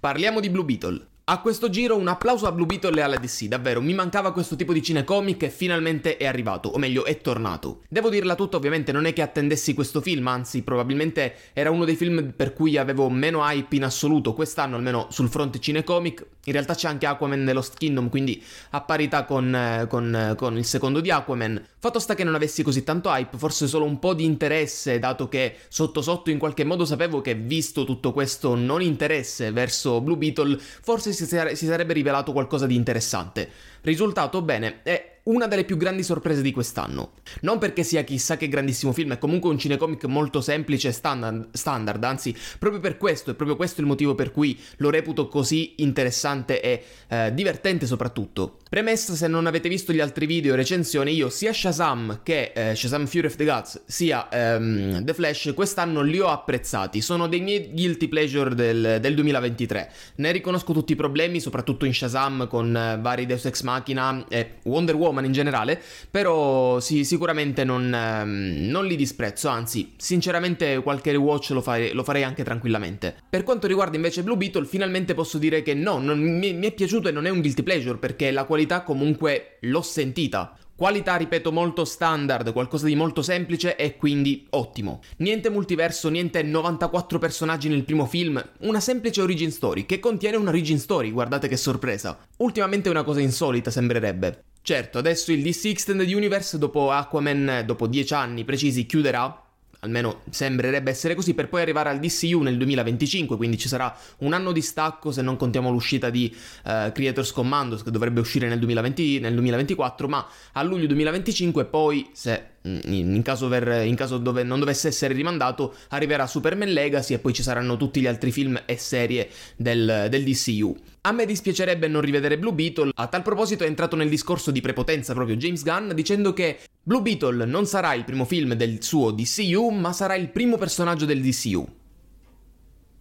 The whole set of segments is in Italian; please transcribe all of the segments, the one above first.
Parliamo di Blue Beetle. A questo giro un applauso a Blue Beetle e alla DC, davvero, mi mancava questo tipo di cinecomic e finalmente è arrivato, o meglio è tornato. Devo dirla tutta, ovviamente non è che attendessi questo film, anzi probabilmente era uno dei film per cui avevo meno hype in assoluto quest'anno, almeno sul fronte cinecomic. In realtà c'è anche Aquaman The Lost Kingdom, quindi a parità con, eh, con, eh, con il secondo di Aquaman. Fatto sta che non avessi così tanto hype, forse solo un po' di interesse, dato che sotto sotto in qualche modo sapevo che visto tutto questo non interesse verso Blue Beetle, forse si, sare- si sarebbe rivelato qualcosa di interessante. Risultato bene, è una delle più grandi sorprese di quest'anno. Non perché sia chissà che grandissimo film, è comunque un cinecomic molto semplice e standard, standard, anzi, proprio per questo, è proprio questo il motivo per cui lo reputo così interessante e eh, divertente soprattutto. Premessa, se non avete visto gli altri video e recensioni, io sia Shazam che eh, Shazam Fury of the Gods, sia ehm, The Flash, quest'anno li ho apprezzati, sono dei miei guilty pleasure del, del 2023. Ne riconosco tutti i problemi, soprattutto in Shazam con eh, vari Deus Ex Machina e Wonder Woman Strowman in generale, però sì, sicuramente non, ehm, non li disprezzo, anzi, sinceramente qualche rewatch lo, fare, lo, farei anche tranquillamente. Per quanto riguarda invece Blue Beetle, finalmente posso dire che no, non, mi, mi è piaciuto e non è un guilty pleasure, perché la qualità comunque l'ho sentita. Qualità, ripeto, molto standard, qualcosa di molto semplice e quindi ottimo. Niente multiverso, niente 94 personaggi nel primo film, una semplice origin story che contiene una origin story, guardate che sorpresa. Ultimamente è una cosa insolita, sembrerebbe. Certo, adesso il DC Extended Universe dopo Aquaman, dopo dieci anni precisi, chiuderà, almeno sembrerebbe essere così, per poi arrivare al DCU nel 2025, quindi ci sarà un anno di stacco se non contiamo l'uscita di uh, Creators Commandos che dovrebbe uscire nel, 2020, nel 2024, ma a luglio 2025 poi, se in caso, ver, in caso dove non dovesse essere rimandato, arriverà Superman Legacy e poi ci saranno tutti gli altri film e serie del, del DCU. A me dispiacerebbe non rivedere Blue Beetle, a tal proposito è entrato nel discorso di prepotenza proprio James Gunn dicendo che Blue Beetle non sarà il primo film del suo DCU, ma sarà il primo personaggio del DCU.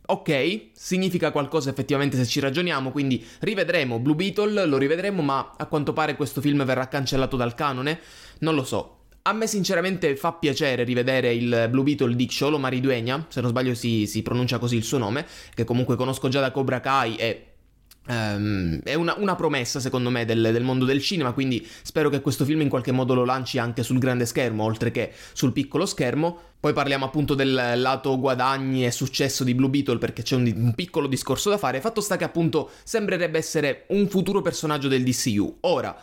Ok, significa qualcosa effettivamente se ci ragioniamo, quindi rivedremo Blue Beetle, lo rivedremo, ma a quanto pare questo film verrà cancellato dal canone? Non lo so, a me sinceramente fa piacere rivedere il Blue Beetle di Xolo Mariduegna, se non sbaglio si, si, pronuncia così il suo nome, che comunque conosco già da Cobra Kai e... Um, è una, una, promessa secondo me del, del, mondo del cinema, quindi spero che questo film in qualche modo lo lanci anche sul grande schermo, oltre che sul piccolo schermo. Poi parliamo appunto del lato guadagni e successo di Blue Beetle perché c'è un, un piccolo discorso da fare. Fatto sta che appunto sembrerebbe essere un futuro personaggio del DCU. Ora,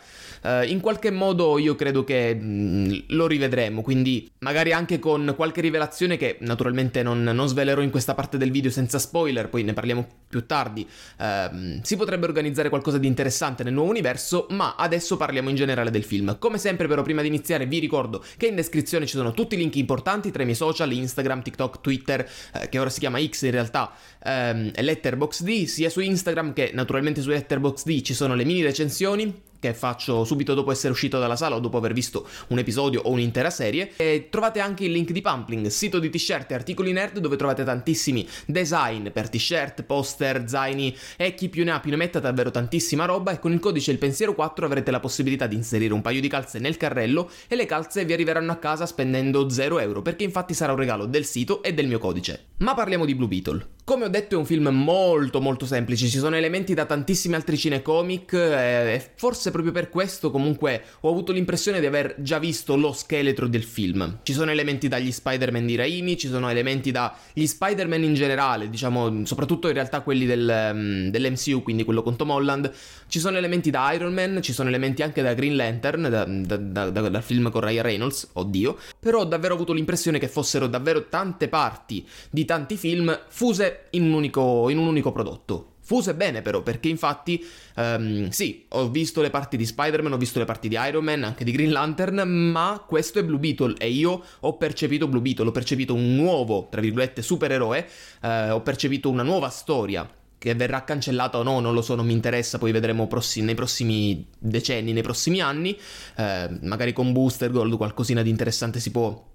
eh, in qualche modo io credo che mh, mm, lo rivedremo, quindi magari anche con qualche rivelazione che naturalmente non, non, svelerò in questa parte del video senza spoiler, poi ne parliamo più tardi, eh, si potrebbe organizzare qualcosa di interessante nel nuovo universo, ma adesso parliamo in generale del film. Come sempre però prima di iniziare vi ricordo che in descrizione ci sono tutti i link importanti tra i miei social, Instagram, TikTok, Twitter, eh, che ora si chiama X in realtà, ehm, Letterboxd, sia su Instagram che naturalmente su Letterboxd ci sono le mini recensioni, che faccio subito dopo essere uscito dalla sala o dopo aver visto un episodio o un'intera serie. E trovate anche il link di Pumpling, sito di t-shirt e articoli nerd dove trovate tantissimi design per t-shirt, poster, zaini e chi più ne ha più ne metta davvero tantissima roba e con il codice il pensiero 4 avrete la possibilità di inserire un paio di calze nel carrello e le calze vi arriveranno a casa spendendo 0 euro perché infatti sarà un regalo del sito e del mio codice. Ma parliamo di Blue Beetle. Come ho detto è un film molto molto semplice, ci sono elementi da tantissimi altri cinecomic eh, e forse proprio per questo comunque ho avuto l'impressione di aver già visto lo scheletro del film. Ci sono elementi dagli Spider-Man di Raimi, ci sono elementi dagli Spider-Man in generale, diciamo soprattutto in realtà quelli del, um, mm, dell'MCU, quindi quello con Tom Holland, ci sono elementi da Iron Man, ci sono elementi anche da Green Lantern, da, da, da, dal film con Ryan Reynolds, oddio, però ho davvero avuto l'impressione che fossero davvero tante parti di tanti film fuse in un unico, in un unico prodotto. Fuse bene però, perché infatti, um, sì, ho visto le parti di Spider-Man, ho visto le parti di Iron Man, anche di Green Lantern, ma questo è Blue Beetle e io ho percepito Blue Beetle, ho percepito un nuovo, tra virgolette, supereroe, eh, ho percepito una nuova storia che verrà cancellata o no, non lo so, non mi interessa, poi vedremo prossi- nei prossimi decenni, nei prossimi anni, eh, magari con Booster Gold qualcosina di interessante si può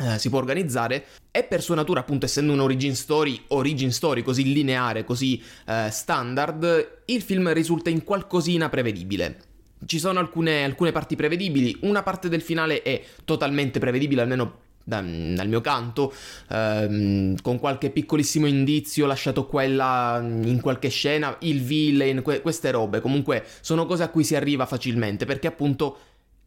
eh, si può organizzare e per sua natura appunto essendo un origin story, origin story così lineare, così eh, standard, il film risulta in qualcosina prevedibile. Ci sono alcune, alcune parti prevedibili, una parte del finale è totalmente prevedibile almeno dal mm, mio canto, ehm, con qualche piccolissimo indizio lasciato qua e là in qualche scena, il villain, que- queste robe. Comunque sono cose a cui si arriva facilmente perché appunto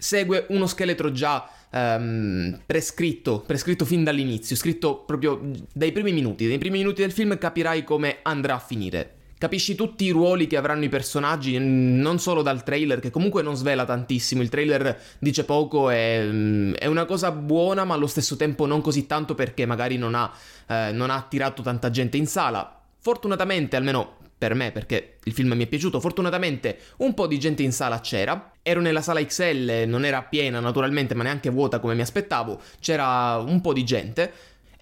segue uno scheletro già um, prescritto, prescritto fin dall'inizio, scritto proprio dai primi minuti, Nei primi minuti del film capirai come andrà a finire. Capisci tutti i ruoli che avranno i personaggi, non solo dal trailer, che comunque non svela tantissimo, il trailer dice poco, è, mm, è una cosa buona, ma allo stesso tempo non così tanto perché magari non ha, eh, non ha attirato tanta gente in sala. Fortunatamente, almeno per me perché il film mi è piaciuto. Fortunatamente un po' di gente in sala c'era. Ero nella sala XL, non era piena naturalmente, ma neanche vuota come mi aspettavo. C'era un po' di gente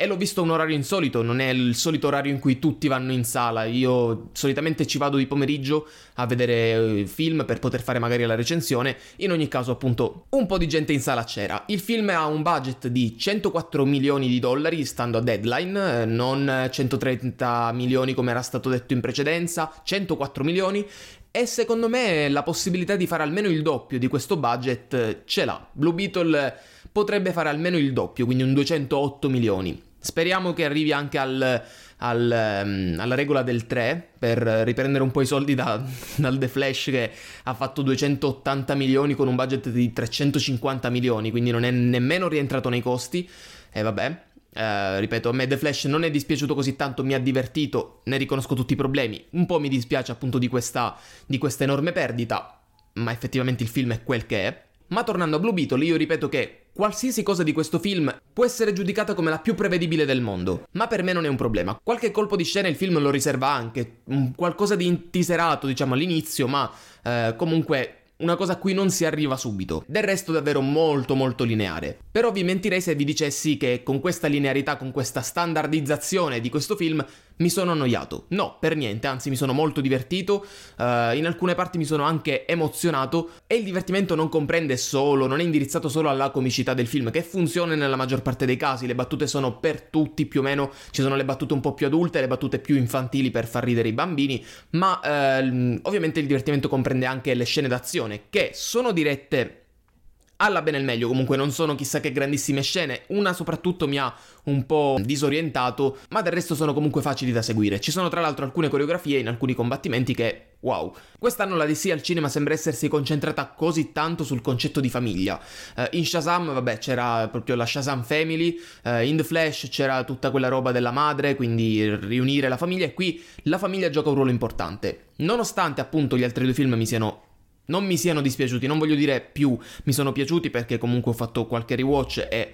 e l'ho visto un orario insolito, non è il solito orario in cui tutti vanno in sala. Io solitamente ci vado di pomeriggio a vedere eh, film per poter fare magari la recensione. In ogni caso, appunto, un po' di gente in sala c'era. Il film ha un budget di 104 milioni di dollari, stando a deadline, eh, non 130 milioni come era stato detto in precedenza, 104 milioni. E secondo me la possibilità di fare almeno il doppio di questo budget eh, ce l'ha. Blue Beetle potrebbe fare almeno il doppio, quindi un 208 milioni. Speriamo che arrivi anche al, al, um, alla regola del 3 per riprendere un po' i soldi da, dal The Flash che ha fatto 280 milioni con un budget di 350 milioni, quindi non è nemmeno rientrato nei costi. E vabbè, Uh, ripeto, a me The Flash non è dispiaciuto così tanto, mi ha divertito, ne riconosco tutti i problemi. Un po' mi dispiace appunto di questa, di questa enorme perdita, ma effettivamente il film è quel che è. Ma tornando a Blue Beetle, io ripeto che Qualsiasi cosa di questo film può essere giudicata come la più prevedibile del mondo, ma per me non è un problema. Qualche colpo di scena il film lo riserva anche, qualcosa di intiserato diciamo all'inizio, ma eh, comunque una cosa a cui non si arriva subito. Del resto davvero molto molto lineare. Però vi mentirei se vi dicessi che con questa linearità, con questa standardizzazione di questo film, mi sono annoiato? No, per niente, anzi mi sono molto divertito, uh, in alcune parti mi sono anche emozionato e il divertimento non comprende solo, non è indirizzato solo alla comicità del film, che funziona nella maggior parte dei casi, le battute sono per tutti più o meno, ci sono le battute un po' più adulte, le battute più infantili per far ridere i bambini, ma uh, ovviamente il divertimento comprende anche le scene d'azione che sono dirette alla bene e al meglio, comunque non sono chissà che grandissime scene, una soprattutto mi ha un po' disorientato, ma del resto sono comunque facili da seguire. Ci sono tra l'altro alcune coreografie in alcuni combattimenti che Wow. Quest'anno la DC al cinema sembra essersi concentrata così tanto sul concetto di famiglia. Uh, in Shazam, vabbè, c'era proprio la Shazam Family, uh, in The Flash c'era tutta quella roba della madre, quindi riunire la famiglia e qui la famiglia gioca un ruolo importante. Nonostante appunto gli altri due film mi siano non mi siano dispiaciuti, non voglio dire più mi sono piaciuti perché comunque ho fatto qualche rewatch e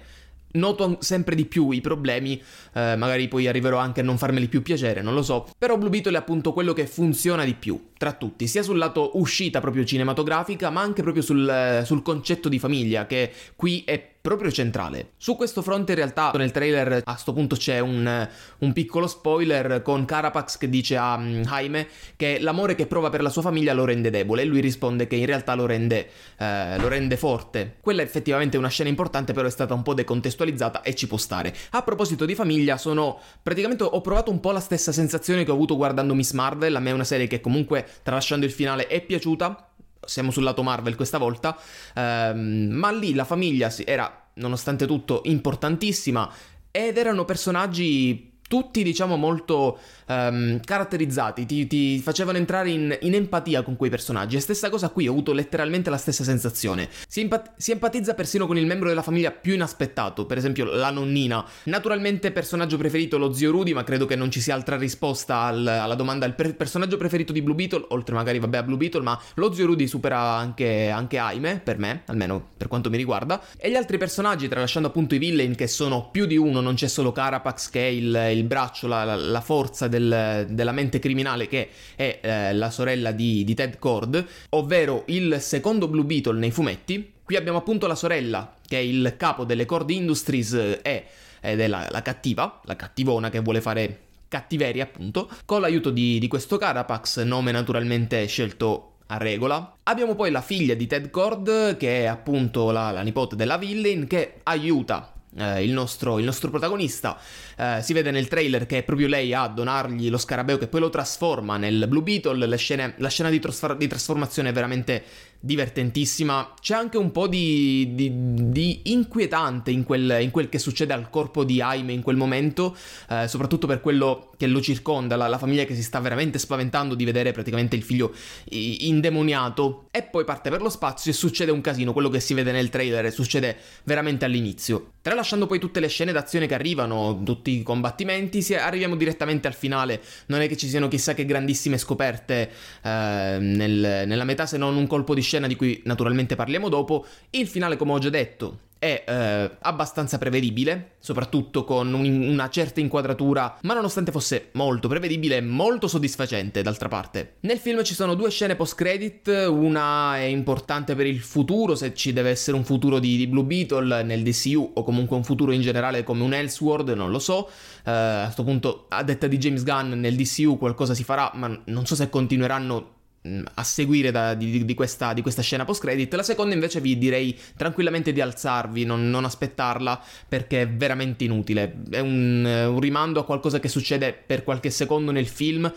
noto sempre di più i problemi, eh, magari poi arriverò anche a non farmeli più piacere, non lo so, però Blue Beetle è appunto quello che funziona di più tra tutti, sia sul lato uscita proprio cinematografica, ma anche proprio sul, sul concetto di famiglia, che qui è più proprio centrale. Su questo fronte in realtà nel trailer a sto punto c'è un, un piccolo spoiler con Carapax che dice a mm, Jaime che l'amore che prova per la sua famiglia lo rende debole e lui risponde che in realtà lo rende, eh, lo rende forte. Quella è effettivamente una scena importante però è stata un po' decontestualizzata e ci può stare. A proposito di famiglia sono praticamente ho provato un po' la stessa sensazione che ho avuto guardando Miss Marvel, a me è una serie che comunque tralasciando il finale è piaciuta siamo sul lato Marvel questa volta, ehm, ma lì la famiglia era, nonostante tutto, importantissima ed erano personaggi tutti diciamo molto um, caratterizzati, ti, ti, facevano entrare in, in, empatia con quei personaggi. E stessa cosa qui, ho avuto letteralmente la stessa sensazione. Si, empat- si, empatizza persino con il membro della famiglia più inaspettato, per esempio la nonnina. Naturalmente personaggio preferito lo zio Rudy, ma credo che non ci sia altra risposta al, alla domanda. Il per- personaggio preferito di Blue Beetle, oltre magari vabbè a Blue Beetle, ma lo zio Rudy supera anche, anche Aime, per me, almeno per quanto mi riguarda. E gli altri personaggi, tralasciando appunto i villain, che sono più di uno, non c'è solo Carapax che è il il braccio, la, la forza del, della mente criminale che è eh, la sorella di, di Ted Cord, ovvero il secondo Blue Beetle nei fumetti. Qui abbiamo appunto la sorella, che è il capo delle Cord Industries e, eh, ed è la, la cattiva, la cattivona che vuole fare cattiveria appunto, con l'aiuto di, di, questo Carapax, nome naturalmente scelto a regola. Abbiamo poi la figlia di Ted Cord, che è appunto la, la nipote della villain, che aiuta eh, il, nostro, il, nostro, protagonista. Eh, si vede nel trailer che è proprio lei a donargli lo scarabeo che poi lo trasforma nel Blue Beetle. Scene, la scena di, trasfar- di trasformazione è veramente divertentissima. C'è anche un po' di, di, di inquietante in quel, in quel, che succede al corpo di Aime in quel momento, eh, soprattutto per quello che lo circonda, la, la, famiglia che si sta veramente spaventando di vedere praticamente il figlio indemoniato. E poi parte per lo spazio e succede un casino, quello che si vede nel trailer succede veramente all'inizio. Tralasciando poi tutte le scene d'azione che arrivano, tutti i combattimenti, arriviamo direttamente al finale. Non è che ci siano chissà che grandissime scoperte eh, nel, nella metà, se non un colpo di scena di cui naturalmente parliamo dopo. Il finale, come ho già detto, è eh, abbastanza prevedibile, soprattutto con un, una certa inquadratura, ma nonostante fosse molto prevedibile, molto soddisfacente d'altra parte. Nel film ci sono due scene post-credit, una è importante per il futuro, se ci deve essere un futuro di, di Blue Beetle nel DCU o comunque un futuro in generale come un Elseworld, non lo so. Eh, a questo punto, a detta di James Gunn, nel DCU qualcosa si farà, ma non so se continueranno Mm, a seguire da, di, di, questa, di, questa, scena post-credit. La seconda invece vi direi tranquillamente di alzarvi, non, non aspettarla perché è veramente inutile. È un, eh, un rimando a qualcosa che succede per qualche secondo nel film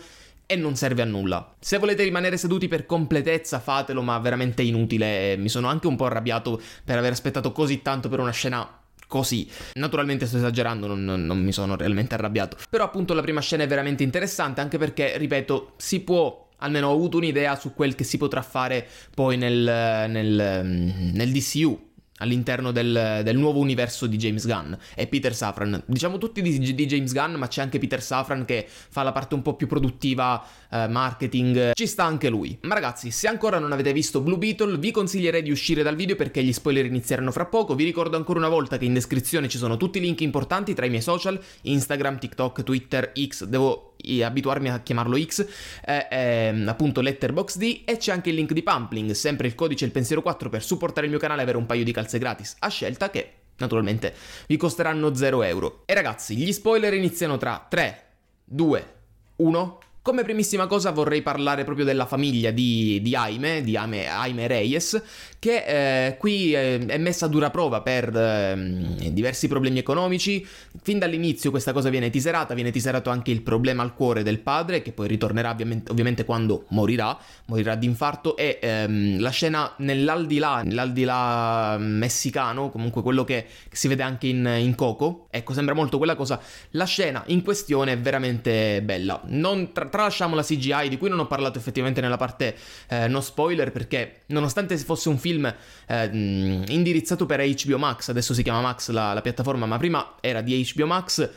e non serve a nulla. Se volete rimanere seduti per completezza fatelo, ma veramente è inutile. Mi sono anche un po' arrabbiato per aver aspettato così tanto per una scena così. Naturalmente sto esagerando, non, non, non, mi sono realmente arrabbiato. Però appunto la prima scena è veramente interessante, anche perché, ripeto, si può almeno ho avuto un'idea su quel che si potrà fare poi nel, nel, mm, nel DCU, all'interno del, del, nuovo universo di James Gunn e Peter Safran. Diciamo tutti di, di, James Gunn, ma c'è anche Peter Safran che fa la parte un po' più produttiva, eh, marketing, ci sta anche lui. Ma ragazzi, se ancora non avete visto Blue Beetle, vi consiglierei di uscire dal video perché gli spoiler inizieranno fra poco. Vi ricordo ancora una volta che in descrizione ci sono tutti i link importanti tra i miei social, Instagram, TikTok, Twitter, X. Devo abituarmi a chiamarlo X, eh, eh, appunto Letterboxd, e c'è anche il link di Pumpling, sempre il codice il pensiero 4 per supportare il mio canale e avere un paio di calze gratis, a scelta che naturalmente vi costeranno 0 euro. E ragazzi, gli spoiler iniziano tra 3, 2, 1... Come primissima cosa vorrei parlare proprio della famiglia di, di Aime, di Aime, Aime Reyes, che eh, qui eh, è messa a dura prova per eh, diversi problemi economici. Fin dall'inizio questa cosa viene tiserata, viene tiserato anche il problema al cuore del padre, che poi ritornerà ovviamente, ovviamente quando morirà, morirà di infarto, e ehm, la scena nell'aldilà, nell'aldilà messicano, comunque quello che, si vede anche in, in, Coco, ecco, sembra molto quella cosa, la scena in questione è veramente bella. Non tra- tralasciamo la CGI di cui non ho parlato effettivamente nella parte eh, no spoiler perché nonostante fosse un film eh, indirizzato per HBO Max, adesso si chiama Max la, la piattaforma, ma prima era di HBO Max,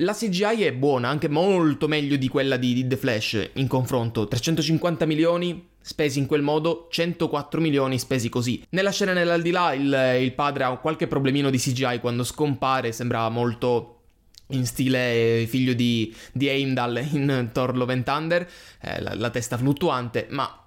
la CGI è buona, anche molto meglio di quella di, di, The Flash in confronto. 350 milioni spesi in quel modo, 104 milioni spesi così. Nella scena nell'aldilà il, il padre ha qualche problemino di CGI quando scompare, sembra molto in stile figlio di, di Heimdall in Thor Love and Thunder, eh, la, la testa fluttuante, ma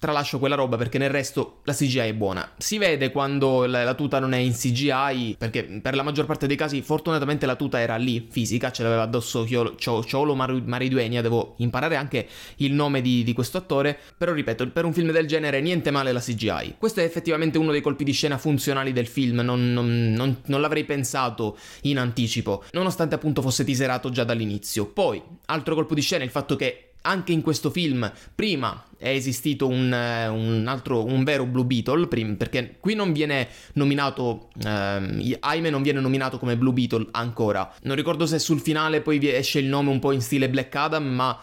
Tralascio quella roba perché nel resto la CGI è buona. Si vede quando la, la, tuta non è in CGI, perché per la maggior parte dei casi fortunatamente la tuta era lì, fisica, ce l'aveva addosso Ciolo, Mariduenia, devo imparare anche il nome di, di questo attore, però ripeto, per un film del genere niente male la CGI. Questo è effettivamente uno dei colpi di scena funzionali del film, non, non, non, non l'avrei pensato in anticipo, nonostante appunto fosse tiserato già dall'inizio. Poi, altro colpo di scena è il fatto che anche in questo film prima è esistito un, eh, un altro, un vero Blue Beetle, perché qui non viene nominato, ehm, Aime non viene nominato come Blue Beetle ancora. Non ricordo se sul finale poi esce il nome un po' in stile Black Adam, ma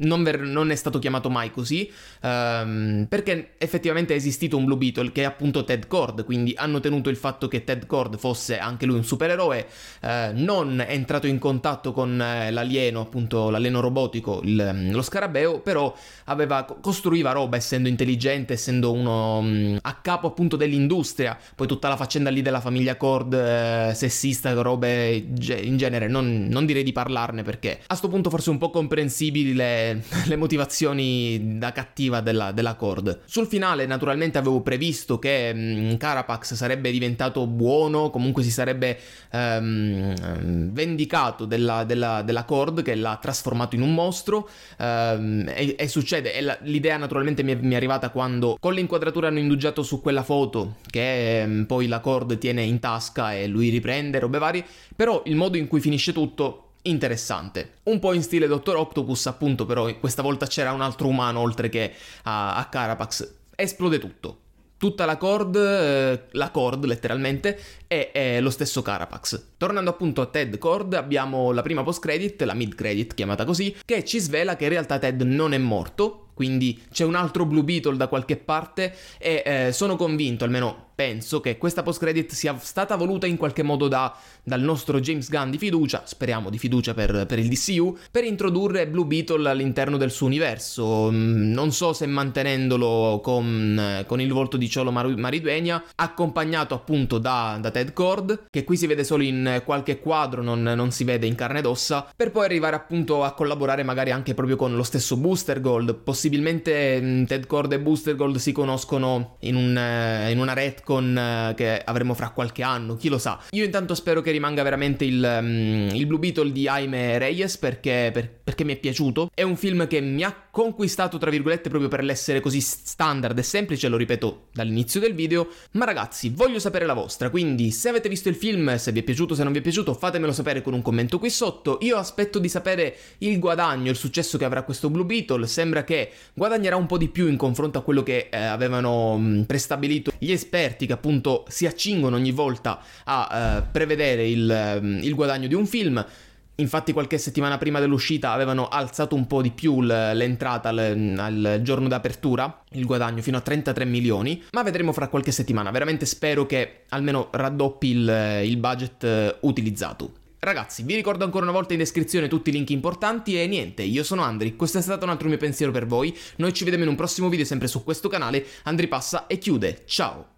non, ver- non, è stato chiamato mai così, um, perché effettivamente è esistito un Blue Beetle che è appunto Ted Cord, quindi hanno tenuto il fatto che Ted Cord fosse anche lui un supereroe, eh, non è entrato in contatto con eh, l'alieno, appunto l'alieno robotico, il, mm, lo scarabeo, però aveva, costruiva roba essendo intelligente, essendo uno mh, mm, a capo appunto dell'industria, poi tutta la faccenda lì della famiglia Cord, eh, sessista, robe ge- in genere, non, non direi di parlarne perché a sto punto forse un po' comprensibile le, motivazioni da cattiva della, della, Cord. Sul finale naturalmente avevo previsto che mm, Carapax sarebbe diventato buono, comunque si sarebbe ehm, vendicato della, della, della, Cord che l'ha trasformato in un mostro ehm, e, e, succede, e la, l'idea naturalmente mi è, mi è, arrivata quando con l'inquadratura hanno indugiato su quella foto che ehm, poi la Cord tiene in tasca e lui riprende, robe varie, però il modo in cui finisce tutto interessante. Un po' in stile Dottor Octopus, appunto, però questa volta c'era un altro umano oltre che a, a Carapax. Esplode tutto. Tutta la cord, eh, la cord letteralmente, è, è, lo stesso Carapax. Tornando appunto a Ted Cord, abbiamo la prima post-credit, la mid-credit chiamata così, che ci svela che in realtà Ted non è morto, quindi c'è un altro Blue Beetle da qualche parte e eh, sono convinto, almeno penso che questa post credit sia stata voluta in qualche modo da, dal nostro James Gunn di fiducia, speriamo di fiducia per, per, il DCU, per introdurre Blue Beetle all'interno del suo universo. Mm, non so se mantenendolo con, eh, con il volto di Ciolo Mar- Mariduegna, accompagnato appunto da, da, Ted Cord, che qui si vede solo in qualche quadro, non, non si vede in carne ed ossa, per poi arrivare appunto a collaborare magari anche proprio con lo stesso Booster Gold. Possibilmente mm, Ted Cord e Booster Gold si conoscono in, un, eh, in una retcon con, eh, che avremo fra qualche anno, chi lo sa. Io intanto spero che rimanga veramente il, um, il Blue Beetle di Jaime Reyes perché, per, perché mi è piaciuto. È un film che mi ha conquistato, tra virgolette, proprio per l'essere così standard e semplice, lo ripeto dall'inizio del video. Ma ragazzi, voglio sapere la vostra, quindi se avete visto il film, se vi è piaciuto, se non vi è piaciuto, fatemelo sapere con un commento qui sotto. Io aspetto di sapere il guadagno, il successo che avrà questo Blue Beetle. Sembra che guadagnerà un po' di più in confronto a quello che eh, avevano mh, mm, prestabilito gli esperti esperti che appunto si accingono ogni volta a eh, prevedere il, ehm, il guadagno di un film. Infatti qualche settimana prima dell'uscita avevano alzato un po' di più l'entrata al giorno d'apertura, il guadagno fino a 33 milioni, ma vedremo fra qualche settimana. Veramente spero che almeno raddoppi il, il budget eh, utilizzato. Ragazzi, vi ricordo ancora una volta in descrizione tutti i link importanti e niente, io sono Andri, questo è stato un altro mio pensiero per voi, noi ci vediamo in un prossimo video sempre su questo canale, Andri passa e chiude, ciao!